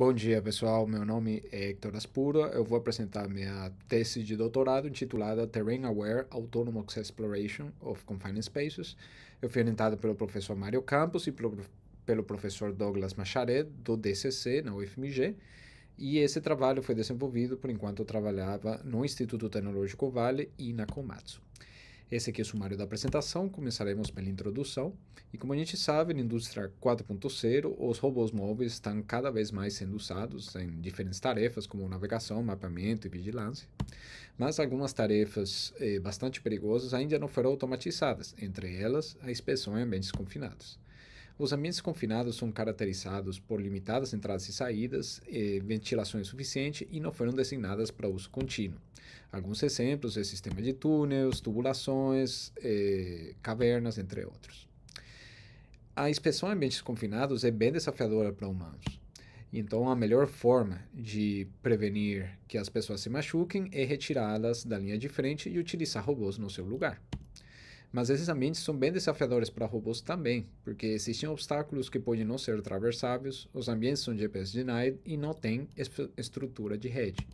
Bom dia, pessoal. Meu nome é Hector Aspura. Eu vou apresentar minha tese de doutorado intitulada Terrain Aware Autonomous Exploration of Confined Spaces. Eu fui orientado pelo professor Mário Campos e pelo, pelo professor Douglas Macharet, do DCC, na UFMG. E esse trabalho foi desenvolvido por enquanto eu trabalhava no Instituto Tecnológico Vale e na Komatsu. Esse aqui é o sumário da apresentação, começaremos pela introdução. E como a gente sabe, na indústria 4.0, os robôs móveis estão cada vez mais sendo usados em diferentes tarefas, como navegação, mapeamento e vigilância. Mas algumas tarefas eh, bastante perigosas ainda não foram automatizadas, entre elas a inspeção em ambientes confinados. Os ambientes confinados são caracterizados por limitadas entradas e saídas, eh, ventilação insuficiente e não foram designadas para uso contínuo. Alguns exemplos é sistema de túneis, tubulações, eh, cavernas, entre outros. A inspeção em ambientes confinados é bem desafiadora para humanos. Então, a melhor forma de prevenir que as pessoas se machuquem é retirá-las da linha de frente e utilizar robôs no seu lugar. Mas esses ambientes são bem desafiadores para robôs também, porque existem obstáculos que podem não ser traversáveis, os ambientes são GPS denied e não têm estrutura de rede.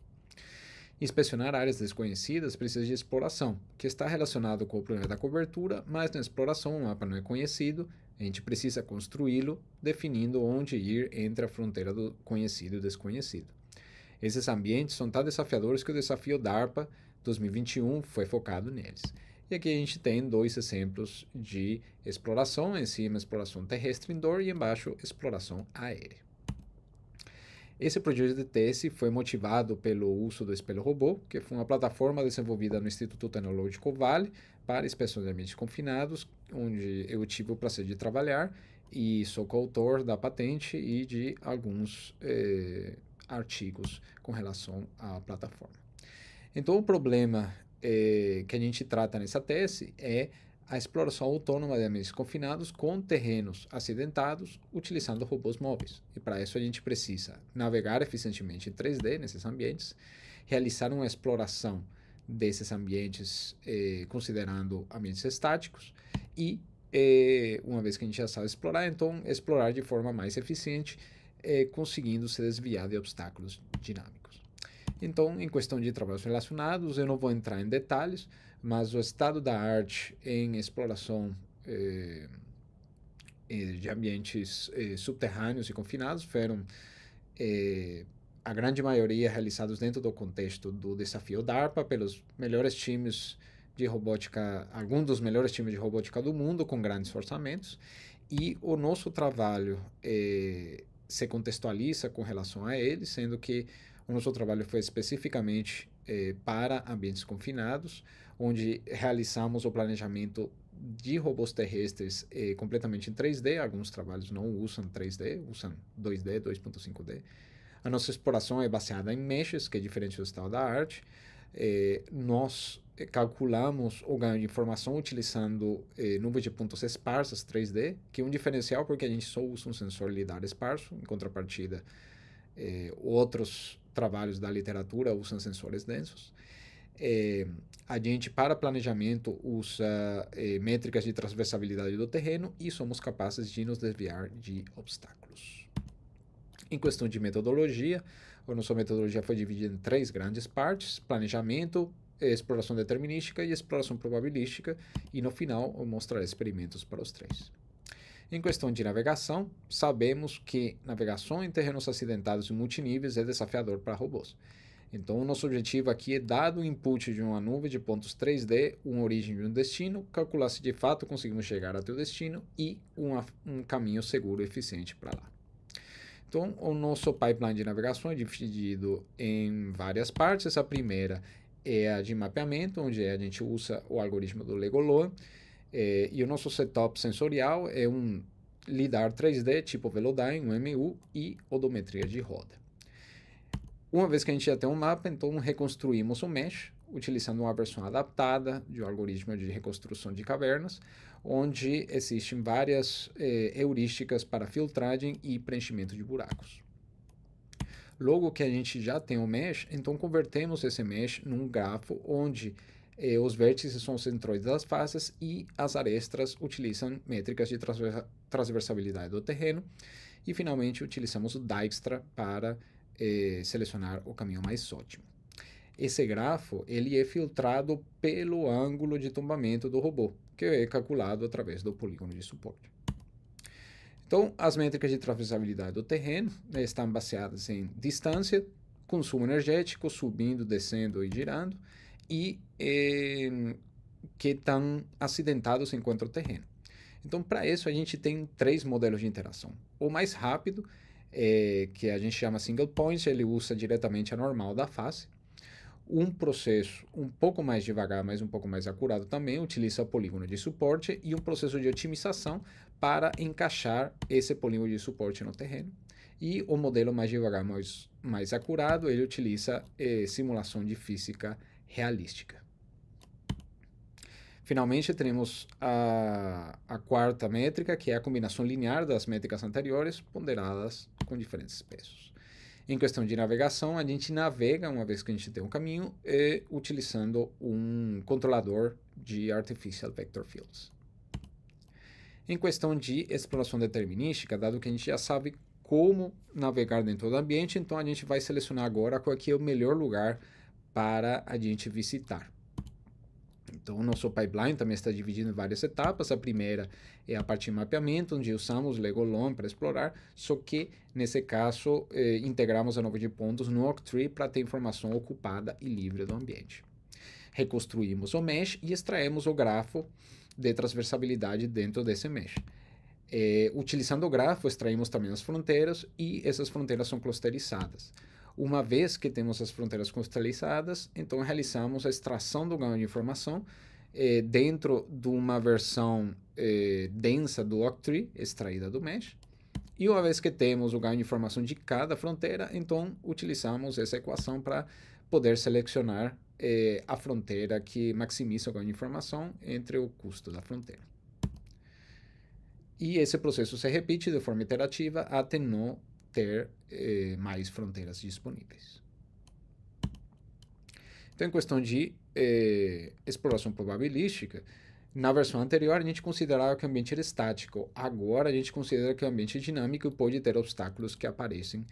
Inspecionar áreas desconhecidas precisa de exploração, que está relacionado com o problema da cobertura, mas na exploração o mapa não é conhecido, a gente precisa construí-lo, definindo onde ir entre a fronteira do conhecido e desconhecido. Esses ambientes são tão desafiadores que o desafio DARPA 2021 foi focado neles. E aqui a gente tem dois exemplos de exploração, em cima exploração terrestre indoor e embaixo exploração aérea. Esse projeto de tese foi motivado pelo uso do Espelho Robô, que foi uma plataforma desenvolvida no Instituto Tecnológico Vale para inspeções de ambientes confinados, onde eu tive o prazer de trabalhar e sou coautor da patente e de alguns eh, artigos com relação à plataforma. Então, o problema é, que a gente trata nessa tese é a exploração autônoma de ambientes confinados com terrenos acidentados utilizando robôs móveis. E para isso a gente precisa navegar eficientemente em 3D nesses ambientes, realizar uma exploração desses ambientes eh, considerando ambientes estáticos e eh, uma vez que a gente já sabe explorar, então explorar de forma mais eficiente, eh, conseguindo se desviar de obstáculos dinâmicos. Então, em questão de trabalhos relacionados, eu não vou entrar em detalhes, mas o estado da arte em exploração eh, eh de ambientes eh, subterrâneos e confinados foram, eh, a grande maioria, realizados dentro do contexto do desafio DARPA pelos melhores times de robótica, alguns dos melhores times de robótica do mundo, com grandes orçamentos, e o nosso trabalho eh, se contextualiza com relação a eles, sendo que o nosso trabalho foi especificamente eh, para ambientes confinados, onde realizamos o planejamento de robôs terrestres eh, completamente em 3D. Alguns trabalhos não usam 3D, usam 2D, 2.5D. A nossa exploração é baseada em meshes, que é diferente do estado da arte. Eh, nós calculamos o ganho de informação utilizando eh, nuvens de pontos esparsas 3D, que é um diferencial porque a gente só usa um sensor lidar esparso, em contrapartida, outros trabalhos da literatura usam sensores densos. É, a gente, para planejamento, usa é, métricas de transversabilidade do terreno e somos capazes de nos desviar de obstáculos. Em questão de metodologia, a nossa metodologia foi dividida em três grandes partes: planejamento, exploração determinística e exploração probabilística, e no final eu mostrar experimentos para os três. Em questão de navegação, sabemos que navegação em terrenos acidentados e multiníveis é desafiador para robôs. Então, o nosso objetivo aqui é, dado o input de uma nuvem de pontos 3D, uma origem e um destino, calcular se de fato conseguimos chegar até o destino e uma, um caminho seguro e eficiente para lá. Então, o nosso pipeline de navegação é dividido em várias partes. A primeira é a de mapeamento, onde a gente usa o algoritmo do Legoloa. É, e o nosso setup sensorial é um lidar 3D tipo Velodyne, um MU e odometria de roda. Uma vez que a gente já tem um mapa, então reconstruímos o mesh utilizando uma versão adaptada de um algoritmo de reconstrução de cavernas, onde existem várias é, heurísticas para filtragem e preenchimento de buracos. Logo que a gente já tem o mesh, então convertemos esse mesh num grafo onde eh, os vértices são os centroides das faces e as arestas utilizam métricas de transversa transversabilidade do terreno. E, finalmente, utilizamos o Dijkstra para eh, selecionar o caminho mais ótimo. Esse grafo ele é filtrado pelo ângulo de tombamento do robô, que é calculado através do polígono de suporte. Então, as métricas de transversabilidade do terreno né, estão baseadas em distância, consumo energético, subindo, descendo e girando, e eh, que tão acidentado se encontra o terreno. Então, para isso, a gente tem três modelos de interação. O mais rápido, eh, que a gente chama single point, ele usa diretamente a normal da face. Um processo um pouco mais devagar, mas um pouco mais acurado também, utiliza o polígono de suporte e um processo de otimização para encaixar esse polígono de suporte no terreno. E o modelo mais devagar, mais, mais acurado, ele utiliza eh, simulação de física realística. Finalmente, temos a, a, quarta métrica, que é a combinação linear das métricas anteriores ponderadas com diferentes pesos. Em questão de navegação, a gente navega, uma vez que a gente tem um caminho, e, utilizando um controlador de Artificial Vector Fields. Em questão de exploração determinística, dado que a gente já sabe como navegar dentro do ambiente, então a gente vai selecionar agora qual é, é o melhor lugar para a gente visitar. Então, o nosso pipeline também está dividido em várias etapas. A primeira é a parte de mapeamento, onde usamos Legolon para explorar, só que, nesse caso, eh, integramos a nova de pontos no Octree para ter informação ocupada e livre do ambiente. Reconstruímos o mesh e extraímos o grafo de transversabilidade dentro desse mesh. Eh, utilizando o grafo, extraímos também as fronteiras e essas fronteiras são clusterizadas. Uma vez que temos as fronteiras constelizadas, então realizamos a extração do ganho de informação eh, dentro de uma versão eh, densa do Octree, extraída do mesh. E uma vez que temos o ganho de informação de cada fronteira, então utilizamos essa equação para poder selecionar eh, a fronteira que maximiza o ganho de informação entre o custo da fronteira. E esse processo se repete de forma iterativa até no ter eh, mais fronteiras disponíveis. Então, em questão de eh, exploração probabilística, na versão anterior a gente considerava que o ambiente era estático, agora a gente considera que o ambiente é dinâmico e pode ter obstáculos que aparecem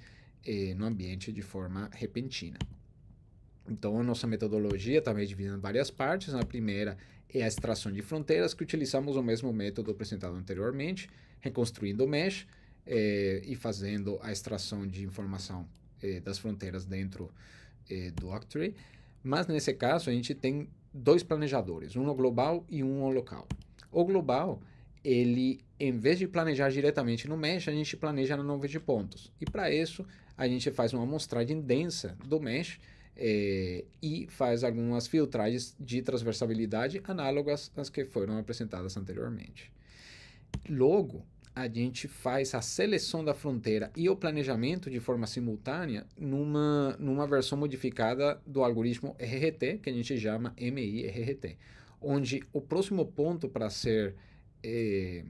eh, no ambiente de forma repentina. Então, a nossa metodologia também tá é dividida em várias partes. Na primeira é a extração de fronteiras, que utilizamos o mesmo método apresentado anteriormente, reconstruindo o mesh, é, e fazendo a extração de informação é, das fronteiras dentro eh, do Octree. Mas nesse caso, a gente tem dois planejadores, um no global e um no local. O global, ele, em vez de planejar diretamente no mesh, a gente planeja na nuvem de pontos. E para isso, a gente faz uma amostragem densa do mesh é, e faz algumas filtragens de transversabilidade análogas às que foram apresentadas anteriormente. Logo, a gente faz a seleção da fronteira e o planejamento de forma simultânea numa, numa versão modificada do algoritmo RRT, que a gente chama MIRRT, onde o próximo ponto para ser é,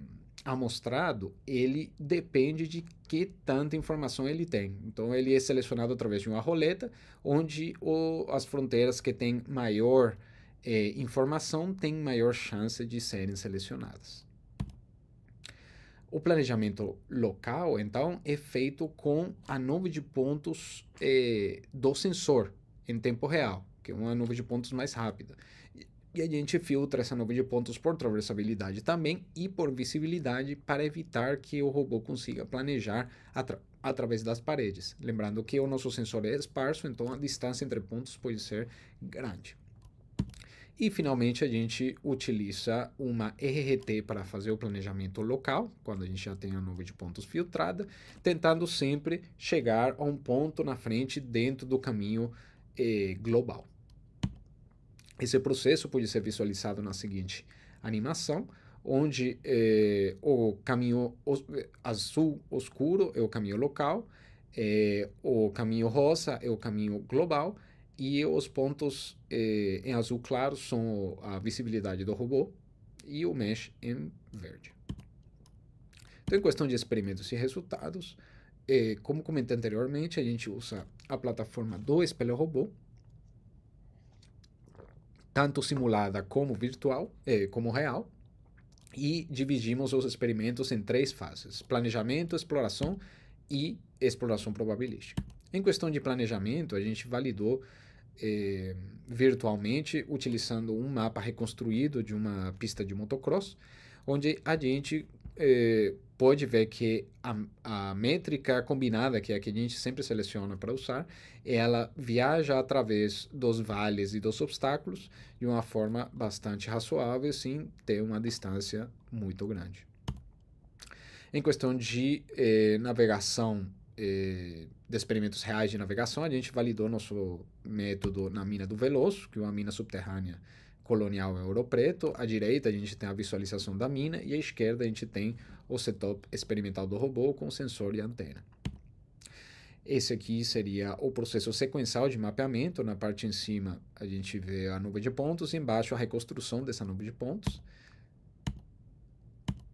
amostrado, ele depende de que tanta informação ele tem. Então, ele é selecionado através de uma roleta, onde o, as fronteiras que têm maior é, informação têm maior chance de serem selecionadas. O planejamento local, então, é feito com a nuvem de pontos eh, do sensor em tempo real, que é uma nuvem de pontos mais rápida. E a gente filtra essa nuvem de pontos por traversabilidade também e por visibilidade para evitar que o robô consiga planejar atra através das paredes. Lembrando que o nosso sensor é esparso, então a distância entre pontos pode ser grande. E finalmente a gente utiliza uma RRT para fazer o planejamento local, quando a gente já tem a nuvem de pontos filtrada, tentando sempre chegar a um ponto na frente dentro do caminho eh, global. Esse processo pode ser visualizado na seguinte animação, onde eh, o caminho os, eh, azul oscuro é o caminho local, eh, o caminho rosa é o caminho global e os pontos eh, em azul claro são a visibilidade do robô e o mesh em verde. Então, em questão de experimentos e resultados, eh, como comentei anteriormente, a gente usa a plataforma do espelho robô, tanto simulada como virtual, eh, como real, e dividimos os experimentos em três fases: planejamento, exploração e exploração probabilística. Em questão de planejamento, a gente validou eh, virtualmente utilizando um mapa reconstruído de uma pista de motocross, onde a gente eh, pode ver que a, a, métrica combinada, que é a que a gente sempre seleciona para usar, ela viaja através dos vales e dos obstáculos de uma forma bastante razoável, sem ter uma distância muito grande. Em questão de eh, navegação eh, de experimentos reais de navegação, a gente validou nosso método na mina do Veloso, que é uma mina subterrânea colonial em Ouro Preto. À direita, a gente tem a visualização da mina e à esquerda, a gente tem o setup experimental do robô com sensor e antena. Esse aqui seria o processo sequencial de mapeamento. Na parte em cima, a gente vê a nuvem de pontos, e embaixo, a reconstrução dessa nuvem de pontos.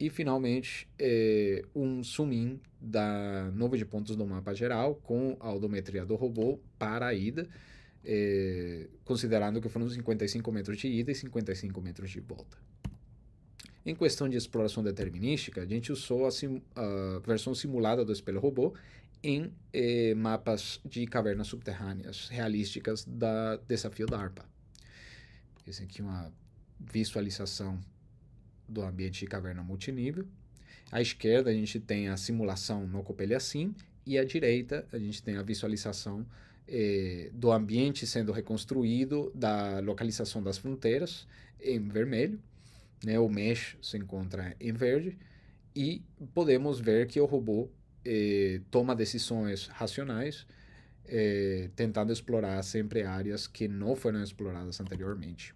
E finalmente, é, um zoom-in da nuvem de pontos do mapa geral com a odometria do robô para a ida, é, considerando que foram 55 metros de ida e 55 metros de volta. Em questão de exploração determinística, a gente usou a, sim, a versão simulada do espelho robô em é, mapas de cavernas subterrâneas realísticas da Desafio da ARPA. Esse aqui é uma visualização do ambiente de caverna multinível. À esquerda a gente tem a simulação no Copelia Sim e à direita a gente tem a visualização eh, do ambiente sendo reconstruído, da localização das fronteiras em vermelho, né? o mesh se encontra em verde e podemos ver que o robô eh, toma decisões racionais, eh, tentando explorar sempre áreas que não foram exploradas anteriormente.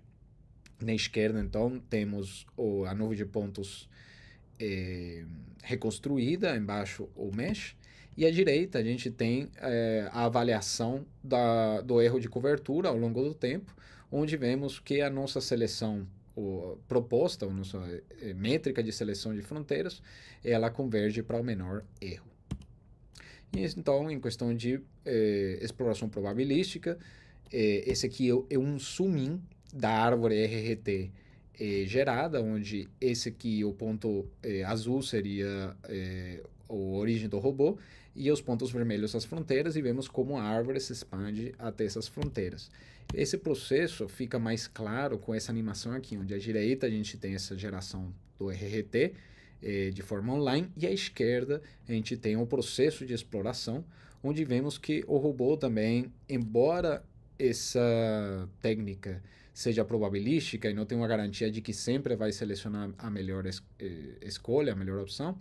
Na esquerda, então, temos o, a nuvem de pontos eh, reconstruída, embaixo o mesh, e à direita a gente tem eh, a avaliação da, do erro de cobertura ao longo do tempo, onde vemos que a nossa seleção o, proposta, a nossa eh, métrica de seleção de fronteiras, ela converge para o menor erro. E então, em questão de exploração probabilística, esse aqui é, é um zoom da árvore RRT eh, gerada, onde esse aqui, o ponto eh, azul, seria eh, a origem do robô, e os pontos vermelhos as fronteiras, e vemos como a árvore se expande até essas fronteiras. Esse processo fica mais claro com essa animação aqui, onde à direita a gente tem essa geração do RRT, eh, de forma online, e à esquerda a gente tem o um processo de exploração, onde vemos que o robô também, embora essa técnica seja probabilística e não tem uma garantia de que sempre vai selecionar a melhor es eh, escolha, a melhor opção,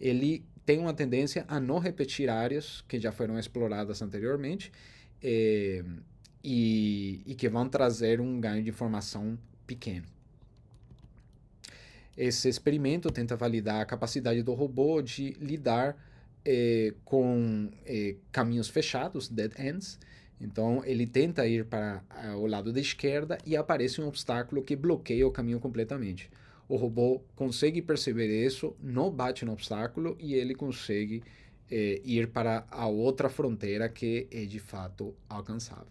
ele tem uma tendência a não repetir áreas que já foram exploradas anteriormente eh, e, e que vão trazer um ganho de informação pequeno. Esse experimento tenta validar a capacidade do robô de lidar eh, com caminhos fechados, dead ends, então ele tenta ir para ah, o lado da esquerda e aparece um obstáculo que bloqueia o caminho completamente. O robô consegue perceber isso, não bate no obstáculo e ele consegue eh, ir para a outra fronteira que é de fato alcançável.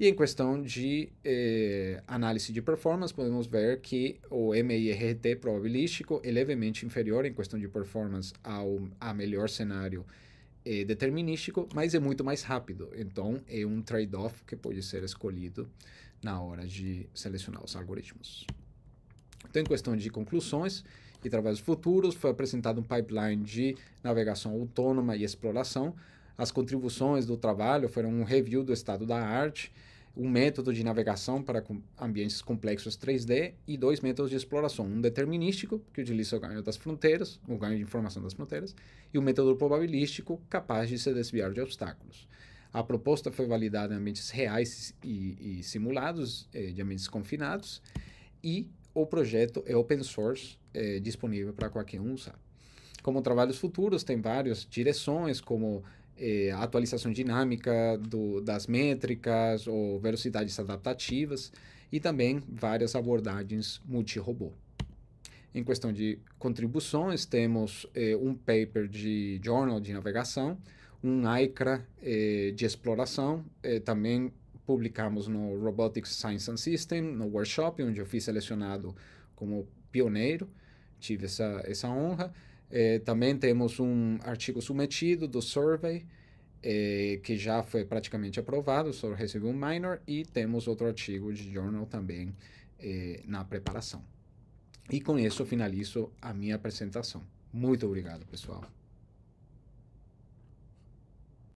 E em questão de eh, análise de performance, podemos ver que o MIRT probabilístico é levemente inferior em questão de performance ao a melhor cenário é determinístico, mas é muito mais rápido. Então, é um trade-off que pode ser escolhido na hora de selecionar os algoritmos. Então, em questão de conclusões e trabalhos futuros, foi apresentado um pipeline de navegação autônoma e exploração. As contribuições do trabalho foram um review do estado da arte, um método de navegação para ambientes complexos 3D e dois métodos de exploração, um determinístico, que utiliza o ganho das fronteiras, o ganho de informação das fronteiras, e um método probabilístico, capaz de se desviar de obstáculos. A proposta foi validada em ambientes reais e, e simulados, eh, de ambientes confinados, e o projeto é open source, eh, disponível para qualquer um usar. Como trabalhos futuros, tem várias direções, como é, atualização dinâmica do, das métricas ou velocidades adaptativas e também várias abordagens multi-robô. Em questão de contribuições, temos eh, um paper de Journal de Navegação, um ICRA eh, de exploração, também publicamos no Robotics Science and System, no workshop, onde eu fui selecionado como pioneiro, tive essa, essa honra. É, também temos um artigo submetido do survey, é, que já foi praticamente aprovado, só recebeu um minor, e temos outro artigo de journal também é, na preparação. E com isso finalizo a minha apresentação. Muito obrigado, pessoal.